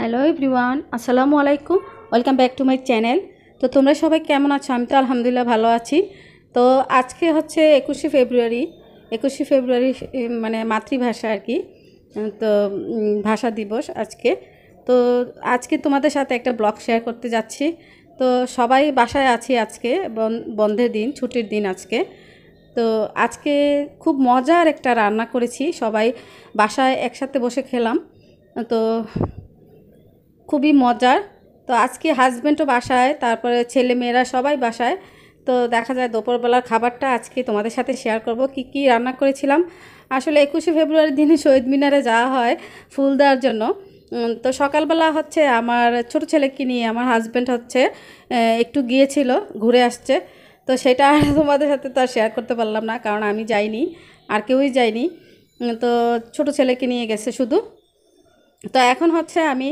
hello everyone আসসালামু আলাইকুম welcome back to my channel তো তোমরা সবাই কেমন আছো আমি তো আলহামদুলিল্লাহ ভালো আছি তো আজকে হচ্ছে একুশে ফেব্রুয়ারি একুশে ফেব্রুয়ারি মানে মাতৃভাষা আর কি তো ভাষা দিবস আজকে তো আজকে তোমাদের সাথে একটা ব্লগ শেয়ার করতে যাচ্ছি তো সবাই বাসায় আছি আজকে বন্ধের দিন ছুটির দিন আজকে তো আজকে খুব মজার একটা রান্না করেছি সবাই বাসায় একসাথে বসে খেলাম তো খুবই মজার তো আজকে হাজব্যান্ডও বাসায় তারপরে ছেলে মেয়েরা সবাই বাসায় তো দেখা যায় দুপুরবেলার খাবারটা আজকে তোমাদের সাথে শেয়ার করব কি কি রান্না করেছিলাম আসলে একুশে ফেব্রুয়ারির দিনে শহীদ মিনারে যাওয়া হয় ফুল দেওয়ার জন্য তো সকালবেলা হচ্ছে আমার ছোট ছেলেকে নিয়ে আমার হাজব্যান্ড হচ্ছে একটু গিয়েছিল ঘুরে আসছে তো সেটা আর তোমাদের সাথে তো আর শেয়ার করতে পারলাম না কারণ আমি যাইনি আর কেউই যায়নি তো ছোট ছেলেকে নিয়ে গেছে শুধু তো এখন হচ্ছে আমি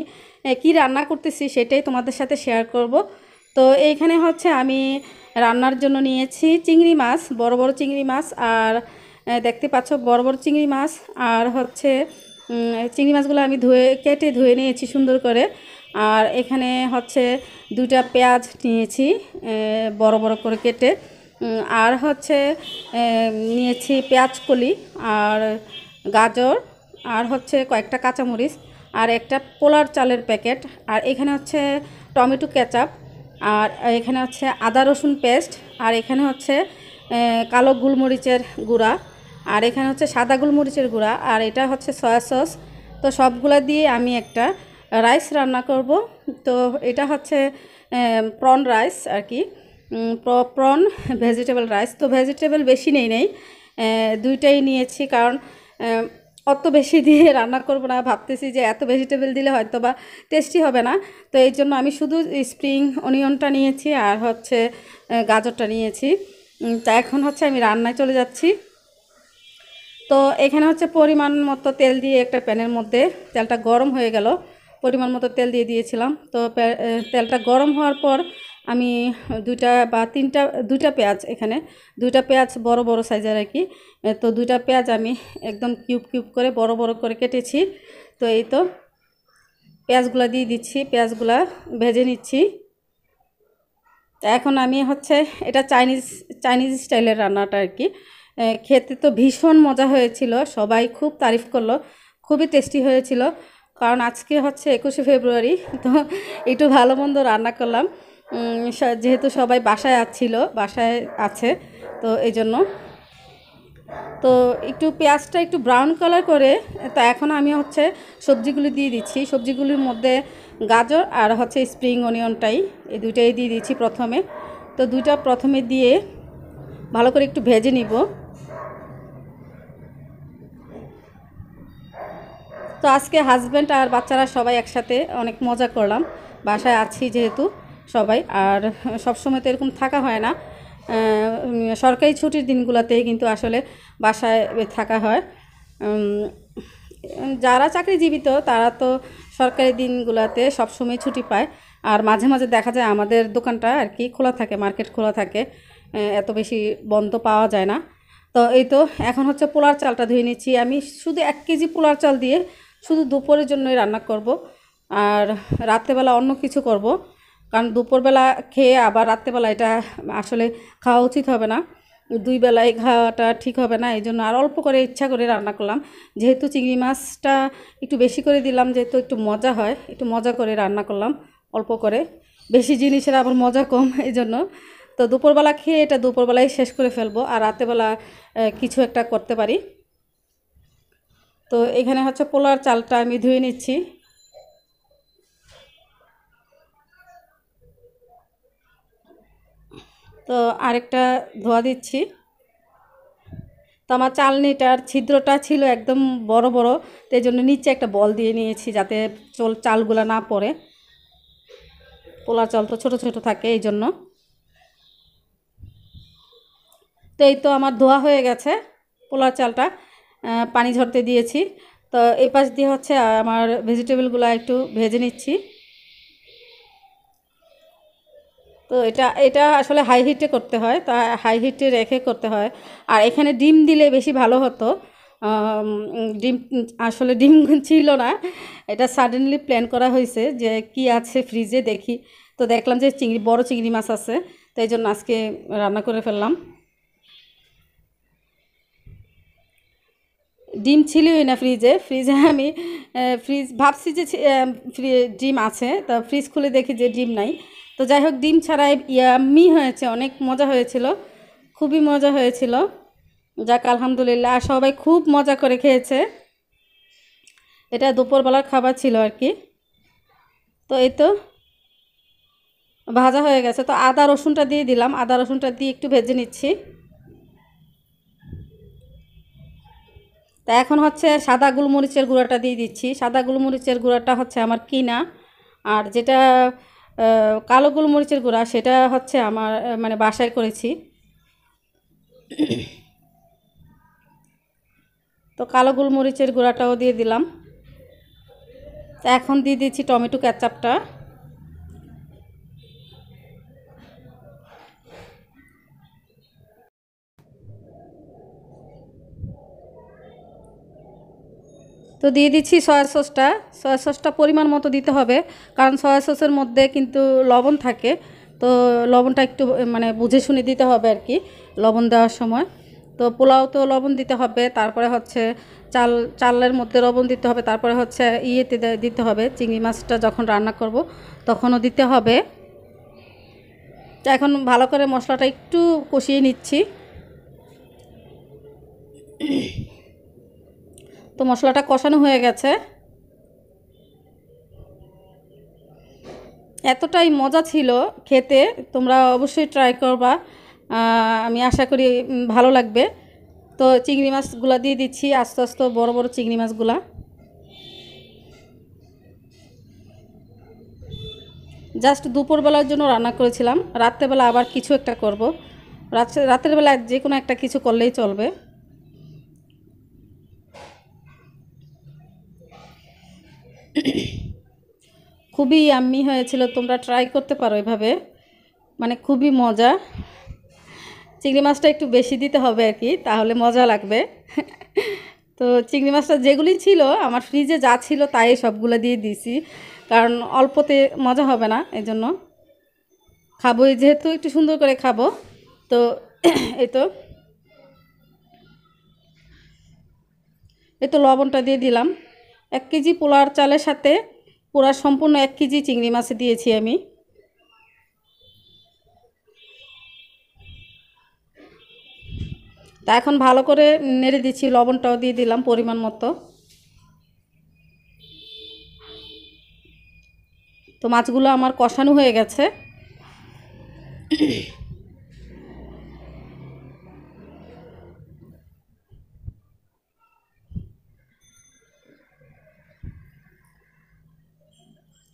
কি রান্না করতেছি সেটাই তোমাদের সাথে শেয়ার করব তো এইখানে হচ্ছে আমি রান্নার জন্য নিয়েছি চিংড়ি মাছ বড় বড় চিংড়ি মাছ আর দেখতে পাচ্ছ বড় বড় চিংড়ি মাছ আর হচ্ছে চিংড়ি মাছগুলো আমি ধুয়ে কেটে ধুয়ে নিয়েছি সুন্দর করে আর এখানে হচ্ছে দুটা পেঁয়াজ নিয়েছি বড় বড় করে কেটে আর হচ্ছে নিয়েছি পেঁয়াজ কলি আর গাজর আর হচ্ছে কয়েকটা কাঁচামরিচ আর একটা পোলার চালের প্যাকেট আর এখানে হচ্ছে টমেটো কেচাপ আর এখানে হচ্ছে আদা রসুন পেস্ট আর এখানে হচ্ছে কালো গুলমরিচের গুঁড়া আর এখানে হচ্ছে সাদা গোলমরিচের গুঁড়া আর এটা হচ্ছে সয়া সস তো সবগুলা দিয়ে আমি একটা রাইস রান্না করব তো এটা হচ্ছে প্রন রাইস আর কি প্রন ভেজিটেবল রাইস তো ভেজিটেবল বেশি নেই নেই দুইটাই নিয়েছি কারণ অত বেশি দিয়ে রান্না করব না ভাবতেছি যে এত ভেজিটেবল দিলে হয়তো বা টেস্টি হবে না তো এই জন্য আমি শুধু স্প্রিং অনিয়নটা নিয়েছি আর হচ্ছে গাজরটা নিয়েছি তা এখন হচ্ছে আমি রান্নায় চলে যাচ্ছি তো এখানে হচ্ছে পরিমাণ মতো তেল দিয়ে একটা প্যানের মধ্যে তেলটা গরম হয়ে গেল পরিমাণ মতো তেল দিয়ে দিয়েছিলাম তো তেলটা গরম হওয়ার পর আমি দুটা বা তিনটা দুটা পেঁয়াজ এখানে দুটা পেঁয়াজ বড় বড় সাইজের আর কি তো দুটা পেঁয়াজ আমি একদম কিউব কিউব করে বড় বড় করে কেটেছি তো এই তো পেঁয়াজগুলো দিয়ে দিচ্ছি পেঁয়াজগুলা ভেজে নিচ্ছি এখন আমি হচ্ছে এটা চাইনিজ চাইনিজ স্টাইলের রান্নাটা আর কি খেতে তো ভীষণ মজা হয়েছিল সবাই খুব তারিফ করলো খুবই টেস্টি হয়েছিল কারণ আজকে হচ্ছে একুশে ফেব্রুয়ারি তো একটু ভালো মন্দ রান্না করলাম যেহেতু সবাই বাসায় আছিল বাসায় আছে তো এই জন্য তো একটু পেঁয়াজটা একটু ব্রাউন কালার করে তা এখন আমি হচ্ছে সবজিগুলি দিয়ে দিচ্ছি সবজিগুলির মধ্যে গাজর আর হচ্ছে স্প্রিং অনিয়নটাই এই দুইটাই দিয়ে দিচ্ছি প্রথমে তো দুইটা প্রথমে দিয়ে ভালো করে একটু ভেজে নিব তো আজকে হাজব্যান্ড আর বাচ্চারা সবাই একসাথে অনেক মজা করলাম বাসায় আছি যেহেতু সবাই আর সবসময় তো এরকম থাকা হয় না সরকারি ছুটির দিনগুলোতেই কিন্তু আসলে বাসায় থাকা হয় যারা চাকরিজীবিত তারা তো সরকারি দিনগুলোতে সবসময় ছুটি পায় আর মাঝে মাঝে দেখা যায় আমাদের দোকানটা আর কি খোলা থাকে মার্কেট খোলা থাকে এত বেশি বন্ধ পাওয়া যায় না তো এই তো এখন হচ্ছে পোলার চালটা ধুয়ে নিচ্ছি আমি শুধু এক কেজি পোলার চাল দিয়ে শুধু দুপুরের জন্যই রান্না করব আর রাত্রেবেলা অন্য কিছু করব কারণ দুপুরবেলা খেয়ে আবার রাত্রেবেলা এটা আসলে খাওয়া উচিত হবে না দুই বেলায় খাওয়াটা ঠিক হবে না এই জন্য আর অল্প করে ইচ্ছা করে রান্না করলাম যেহেতু চিংড়ি মাছটা একটু বেশি করে দিলাম যেহেতু একটু মজা হয় একটু মজা করে রান্না করলাম অল্প করে বেশি জিনিসের আবার মজা কম এই জন্য তো দুপুরবেলা খেয়ে এটা দুপুরবেলায় শেষ করে ফেলবো আর রাতেবেলা কিছু একটা করতে পারি তো এখানে হচ্ছে পোলার চালটা আমি ধুয়ে নিচ্ছি তো আরেকটা ধোয়া দিচ্ছি তো আমার চালনিটার ছিদ্রটা ছিল একদম বড় বড় তো এই জন্য নিচে একটা বল দিয়ে নিয়েছি যাতে চল চালগুলো না পড়ে পোলা চাল তো ছোটো ছোটো থাকে এই জন্য তো এই তো আমার ধোয়া হয়ে গেছে পোলা চালটা পানি ঝরতে দিয়েছি তো এই পাশ দিয়ে হচ্ছে আমার ভেজিটেবলগুলো একটু ভেজে নিচ্ছি তো এটা এটা আসলে হাই হিটে করতে হয় তা হাই হিটে রেখে করতে হয় আর এখানে ডিম দিলে বেশি ভালো হতো ডিম আসলে ডিম ছিল না এটা সাডেনলি প্ল্যান করা হয়েছে যে কি আছে ফ্রিজে দেখি তো দেখলাম যে চিংড়ি বড় চিংড়ি মাছ আছে তো এই জন্য আজকে রান্না করে ফেললাম ডিম ছিলই না ফ্রিজে ফ্রিজে আমি ফ্রিজ ভাবছি যে ডিম আছে তা ফ্রিজ খুলে দেখি যে ডিম নাই তো যাই হোক ডিম ছাড়াই ইয়াম্মি হয়েছে অনেক মজা হয়েছিল খুবই মজা হয়েছিল যাক আলহামদুলিল্লাহ আর সবাই খুব মজা করে খেয়েছে এটা দুপুরবেলার খাবার ছিল আর কি তো এই তো ভাজা হয়ে গেছে তো আদা রসুনটা দিয়ে দিলাম আদা রসুনটা দিয়ে একটু ভেজে নিচ্ছি তা এখন হচ্ছে সাদা গোলমরিচের গুঁড়াটা দিয়ে দিচ্ছি সাদা গোলমরিচের গুঁড়াটা হচ্ছে আমার কিনা আর যেটা কালো গোলমরিচের গুঁড়া সেটা হচ্ছে আমার মানে বাসায় করেছি তো কালো গোলমরিচের গুঁড়াটাও দিয়ে দিলাম এখন দিয়ে দিচ্ছি টমেটো ক্যাচাপটা তো দিয়ে দিচ্ছি সয়া সসটা সয়া সসটা পরিমাণ মতো দিতে হবে কারণ সয়া সসের মধ্যে কিন্তু লবণ থাকে তো লবণটা একটু মানে বুঝে শুনে দিতে হবে আর কি লবণ দেওয়ার সময় তো পোলাও তো লবণ দিতে হবে তারপরে হচ্ছে চাল চালের মধ্যে লবণ দিতে হবে তারপরে হচ্ছে ইয়েতে দিতে হবে চিংড়ি মাছটা যখন রান্না করব তখনও দিতে হবে এখন ভালো করে মশলাটা একটু কষিয়ে নিচ্ছি তো মশলাটা কষানো হয়ে গেছে এতটাই মজা ছিল খেতে তোমরা অবশ্যই ট্রাই করবা আমি আশা করি ভালো লাগবে তো চিংড়ি মাছগুলো দিয়ে দিচ্ছি আস্তে আস্তে বড় বড় চিংড়ি মাছগুলা জাস্ট দুপুরবেলার জন্য রান্না করেছিলাম রাত্রেবেলা আবার কিছু একটা করব রাত্রে বেলা যে কোনো একটা কিছু করলেই চলবে খুবই আম্মি হয়েছিল তোমরা ট্রাই করতে পারো এভাবে মানে খুবই মজা চিংড়ি মাছটা একটু বেশি দিতে হবে আর কি তাহলে মজা লাগবে তো চিংড়ি মাছটা যেগুলি ছিল আমার ফ্রিজে যা ছিল তাই সবগুলো দিয়ে দিয়েছি কারণ অল্পতে মজা হবে না এই জন্য খাবো যেহেতু একটু সুন্দর করে খাবো তো এই তো এই তো লবণটা দিয়ে দিলাম এক কেজি পোলার চালের সাথে পোড়া সম্পূর্ণ এক কেজি চিংড়ি মাছ দিয়েছি আমি তা এখন ভালো করে নেড়ে দিচ্ছি লবণটাও দিয়ে দিলাম পরিমাণ মতো তো মাছগুলো আমার কষানো হয়ে গেছে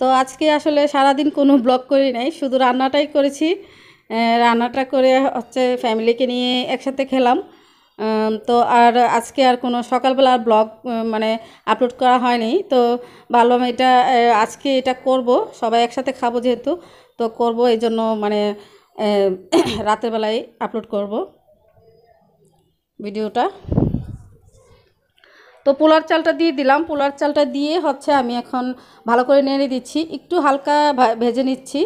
তো আজকে আসলে সারাদিন কোনো ব্লগ করি নাই শুধু রান্নাটাই করেছি রান্নাটা করে হচ্ছে ফ্যামিলিকে নিয়ে একসাথে খেলাম তো আর আজকে আর কোনো সকালবেলা ব্লগ মানে আপলোড করা হয়নি তো ভাবলাম এটা আজকে এটা করব সবাই একসাথে খাবো যেহেতু তো করব এই জন্য মানে রাতের বেলায় আপলোড করব ভিডিওটা তো পোলার চালটা দিয়ে দিলাম পোলার চালটা দিয়ে হচ্ছে আমি এখন ভালো করে নেড়ে দিচ্ছি একটু হালকা ভেজে নিচ্ছি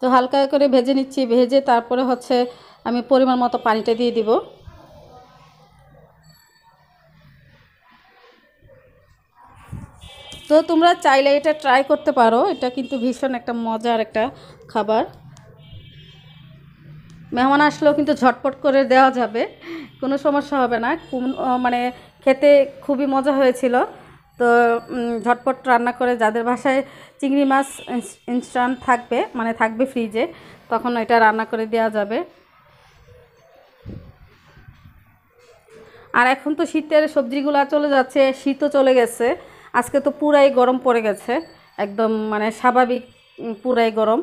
তো হালকা করে ভেজে নিচ্ছি ভেজে তারপরে হচ্ছে আমি পরিমাণ মতো পানিটা দিয়ে দিব তো তোমরা চাইলে এটা ট্রাই করতে পারো এটা কিন্তু ভীষণ একটা মজার একটা খাবার মেহমান আসলেও কিন্তু ঝটপট করে দেওয়া যাবে কোনো সমস্যা হবে না মানে খেতে খুবই মজা হয়েছিল তো ঝটপট রান্না করে যাদের বাসায় চিংড়ি মাছ ইনস্ট্যান্ট থাকবে মানে থাকবে ফ্রিজে তখন এটা রান্না করে দেওয়া যাবে আর এখন তো শীতের সবজিগুলো চলে যাচ্ছে শীতও চলে গেছে আজকে তো পুরাই গরম পড়ে গেছে একদম মানে স্বাভাবিক পুরাই গরম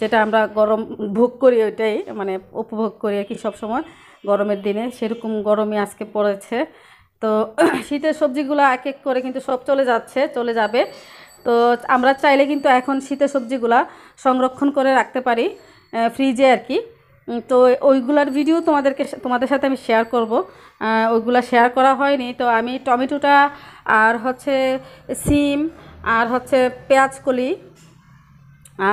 যেটা আমরা গরম ভোগ করি ওইটাই মানে উপভোগ করি আর কি সবসময় গরমের দিনে সেরকম গরমই আজকে পড়েছে তো শীতের সবজিগুলো এক এক করে কিন্তু সব চলে যাচ্ছে চলে যাবে তো আমরা চাইলে কিন্তু এখন শীতের সবজিগুলা সংরক্ষণ করে রাখতে পারি ফ্রিজে আর কি তো ওইগুলার ভিডিও তোমাদেরকে তোমাদের সাথে আমি শেয়ার করব ওইগুলা শেয়ার করা হয়নি তো আমি টমেটোটা আর হচ্ছে সিম আর হচ্ছে পেঁয়াজ কলি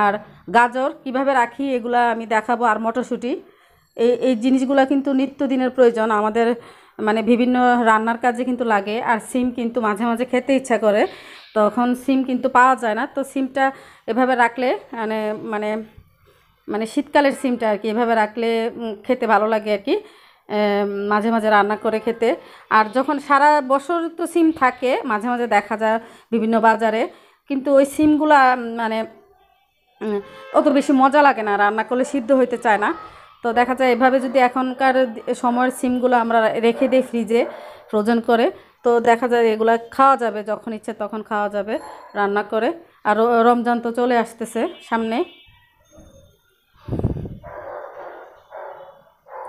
আর গাজর কিভাবে রাখি এগুলা আমি দেখাবো আর মটরশুঁটি এই এই জিনিসগুলো কিন্তু নিত্যদিনের প্রয়োজন আমাদের মানে বিভিন্ন রান্নার কাজে কিন্তু লাগে আর সিম কিন্তু মাঝে মাঝে খেতে ইচ্ছা করে তখন সিম কিন্তু পাওয়া যায় না তো সিমটা এভাবে রাখলে মানে মানে মানে শীতকালের সিমটা আর কি এভাবে রাখলে খেতে ভালো লাগে আর কি মাঝে মাঝে রান্না করে খেতে আর যখন সারা বছর তো সিম থাকে মাঝে মাঝে দেখা যায় বিভিন্ন বাজারে কিন্তু ওই সিমগুলা মানে অত বেশি মজা লাগে না রান্না করলে সিদ্ধ হইতে চায় না তো দেখা যায় এভাবে যদি এখনকার সময়ের সিমগুলো আমরা রেখে দিই ফ্রিজে ফ্রোজেন করে তো দেখা যায় এগুলো খাওয়া যাবে যখন ইচ্ছে তখন খাওয়া যাবে রান্না করে আর রমজান তো চলে আসতেছে সামনে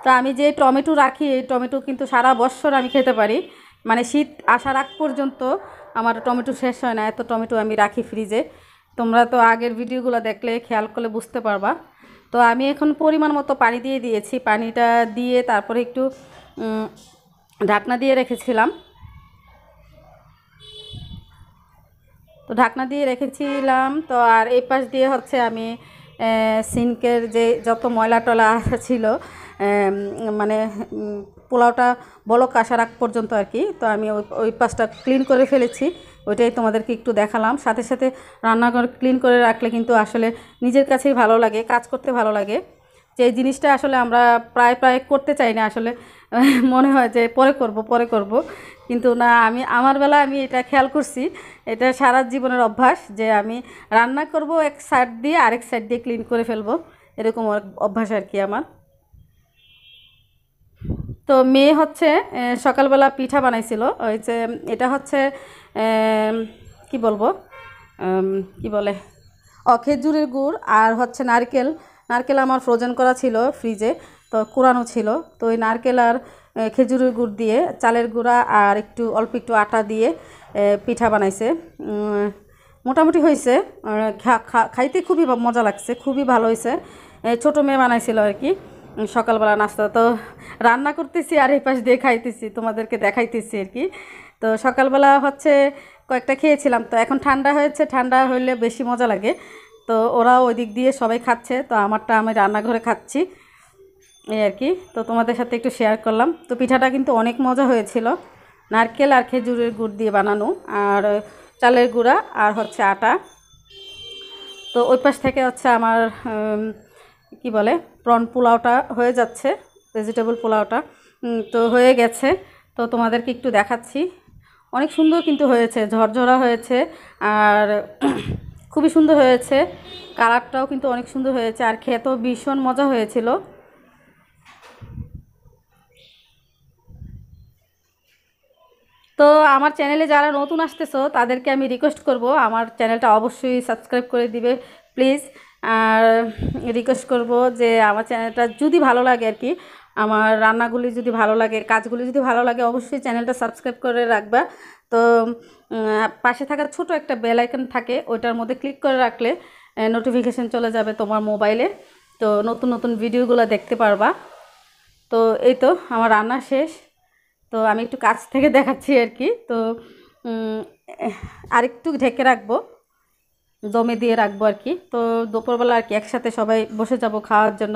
তো আমি যে টমেটো রাখি এই টমেটো কিন্তু সারা বছর আমি খেতে পারি মানে শীত আসার আগ পর্যন্ত আমার টমেটো শেষ হয় না এত টমেটো আমি রাখি ফ্রিজে তোমরা তো আগের ভিডিওগুলো দেখলে খেয়াল করলে বুঝতে পারবা তো আমি এখন পরিমাণ মতো পানি দিয়ে দিয়েছি পানিটা দিয়ে তারপরে একটু ঢাকনা দিয়ে রেখেছিলাম তো ঢাকনা দিয়ে রেখেছিলাম তো আর এই পাশ দিয়ে হচ্ছে আমি সিঙ্কের যে যত ময়লা টলা ছিল মানে পোলাওটা বলক আসার আগ পর্যন্ত আর কি তো আমি ওই ওই পাশটা ক্লিন করে ফেলেছি ওইটাই তোমাদেরকে একটু দেখালাম সাথে সাথে রান্নাঘর ক্লিন করে রাখলে কিন্তু আসলে নিজের কাছেই ভালো লাগে কাজ করতে ভালো লাগে যে জিনিসটা আসলে আমরা প্রায় প্রায় করতে চাই না আসলে মনে হয় যে পরে করব পরে করব কিন্তু না আমি আমার বেলা আমি এটা খেয়াল করছি এটা সারা জীবনের অভ্যাস যে আমি রান্না করব এক সাইড দিয়ে আরেক সাইড দিয়ে ক্লিন করে ফেলবো এরকম অভ্যাস আর কি আমার তো মেয়ে হচ্ছে সকালবেলা পিঠা বানাইছিল ওই যে এটা হচ্ছে কি বলবো কি বলে অখেজুরের গুড় আর হচ্ছে নারকেল নারকেল আমার ফ্রোজেন করা ছিল ফ্রিজে তো কোরানো ছিল তো ওই নারকেল আর খেজুরের গুড় দিয়ে চালের গুঁড়া আর একটু অল্প একটু আটা দিয়ে পিঠা বানাইছে মোটামুটি হয়েছে খাইতে খুবই মজা লাগছে খুবই ভালো হয়েছে ছোটো মেয়ে বানাইছিল আর কি সকালবেলা নাস্তা তো রান্না করতেছি আর এই পাশ দিয়ে খাইতেছি তোমাদেরকে দেখাইতেছি আর কি তো সকালবেলা হচ্ছে কয়েকটা খেয়েছিলাম তো এখন ঠান্ডা হয়েছে ঠান্ডা হইলে বেশি মজা লাগে তো ওরা ওই দিক দিয়ে সবাই খাচ্ছে তো আমারটা আমি রান্নাঘরে খাচ্ছি এই আর কি তো তোমাদের সাথে একটু শেয়ার করলাম তো পিঠাটা কিন্তু অনেক মজা হয়েছিল নারকেল আর খেজুরের গুড় দিয়ে বানানো আর চালের গুঁড়া আর হচ্ছে আটা তো ওই পাশ থেকে হচ্ছে আমার কি বলে প্রন পোলাওটা হয়ে যাচ্ছে ভেজিটেবল পোলাওটা তো হয়ে গেছে তো তোমাদেরকে একটু দেখাচ্ছি অনেক সুন্দর কিন্তু হয়েছে ঝরঝরা হয়েছে আর খুবই সুন্দর হয়েছে কালারটাও কিন্তু অনেক সুন্দর হয়েছে আর খেতেও ভীষণ মজা হয়েছিল তো আমার চ্যানেলে যারা নতুন আসতেছো তাদেরকে আমি রিকোয়েস্ট করব আমার চ্যানেলটা অবশ্যই সাবস্ক্রাইব করে দিবে প্লিজ আর রিকোয়েস্ট করব যে আমার চ্যানেলটা যদি ভালো লাগে আর কি আমার রান্নাগুলি যদি ভালো লাগে কাজগুলি যদি ভালো লাগে অবশ্যই চ্যানেলটা সাবস্ক্রাইব করে রাখবা তো পাশে থাকার ছোট একটা বেল আইকন থাকে ওইটার মধ্যে ক্লিক করে রাখলে নোটিফিকেশান চলে যাবে তোমার মোবাইলে তো নতুন নতুন ভিডিওগুলো দেখতে পারবা তো এই তো আমার রান্না শেষ তো আমি একটু কাছ থেকে দেখাচ্ছি আর কি তো আরেকটু ঢেকে রাখবো দমে দিয়ে রাখবো আর কি তো দুপুরবেলা আর কি একসাথে সবাই বসে যাব খাওয়ার জন্য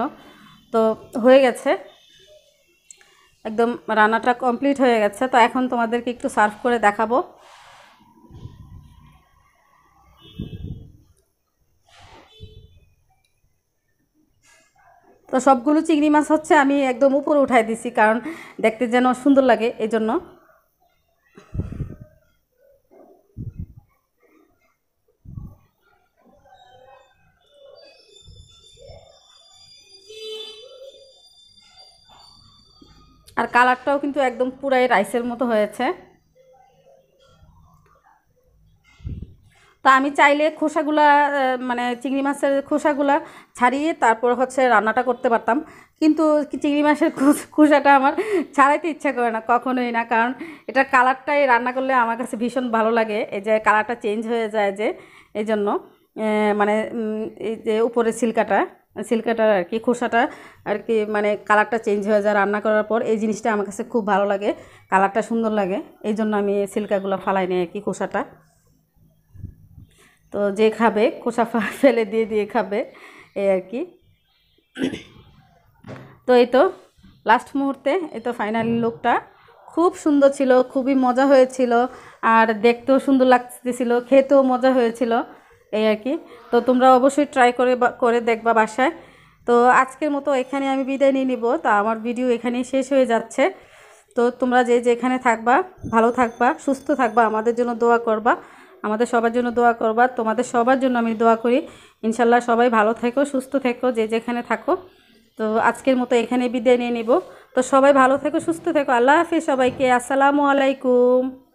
তো হয়ে গেছে একদম রান্নাটা কমপ্লিট হয়ে গেছে তো এখন তোমাদেরকে একটু সার্ভ করে দেখাবো তো সবগুলো চিংড়ি মাছ হচ্ছে আমি একদম উপরে উঠাই দিছি কারণ দেখতে যেন সুন্দর লাগে এই জন্য আর কালারটাও কিন্তু একদম পুরাই রাইসের মতো হয়েছে তা আমি চাইলে খোসাগুলা মানে চিংড়ি মাছের খোসাগুলা ছাড়িয়ে তারপর হচ্ছে রান্নাটা করতে পারতাম কিন্তু চিংড়ি মাছের খোসাটা আমার ছাড়াইতে ইচ্ছা করে না কখনোই না কারণ এটা কালারটাই রান্না করলে আমার কাছে ভীষণ ভালো লাগে এই যে কালারটা চেঞ্জ হয়ে যায় যে এই জন্য মানে এই যে উপরে সিল্কাটা সিল্কাটার আর কি খোসাটা আর কি মানে কালারটা চেঞ্জ হয়ে যায় রান্না করার পর এই জিনিসটা আমার কাছে খুব ভালো লাগে কালারটা সুন্দর লাগে এই জন্য আমি সিল্কাগুলো ফালাই নিই আর কি খোসাটা তো যে খাবে খোসা ফেলে দিয়ে দিয়ে খাবে এই আর কি তো এই তো লাস্ট মুহূর্তে এই তো ফাইনালি লুকটা খুব সুন্দর ছিল খুবই মজা হয়েছিল আর দেখতেও সুন্দর লাগতেছিল খেতেও মজা হয়েছিল এই আর কি তো তোমরা অবশ্যই ট্রাই করে করে দেখবা বাসায় তো আজকের মতো এখানে আমি বিদায় নিয়ে নিব তা আমার ভিডিও এখানেই শেষ হয়ে যাচ্ছে তো তোমরা যে যেখানে থাকবা ভালো থাকবা সুস্থ থাকবা আমাদের জন্য দোয়া করবা আমাদের সবার জন্য দোয়া করবা তোমাদের সবার জন্য আমি দোয়া করি ইনশাল্লাহ সবাই ভালো থেকো সুস্থ থেকো যে যেখানে থাকো তো আজকের মতো এখানে বিদায় নিয়ে নিব তো সবাই ভালো থেকো সুস্থ থেকো আল্লাহ হাফিজ সবাইকে আসসালামু আলাইকুম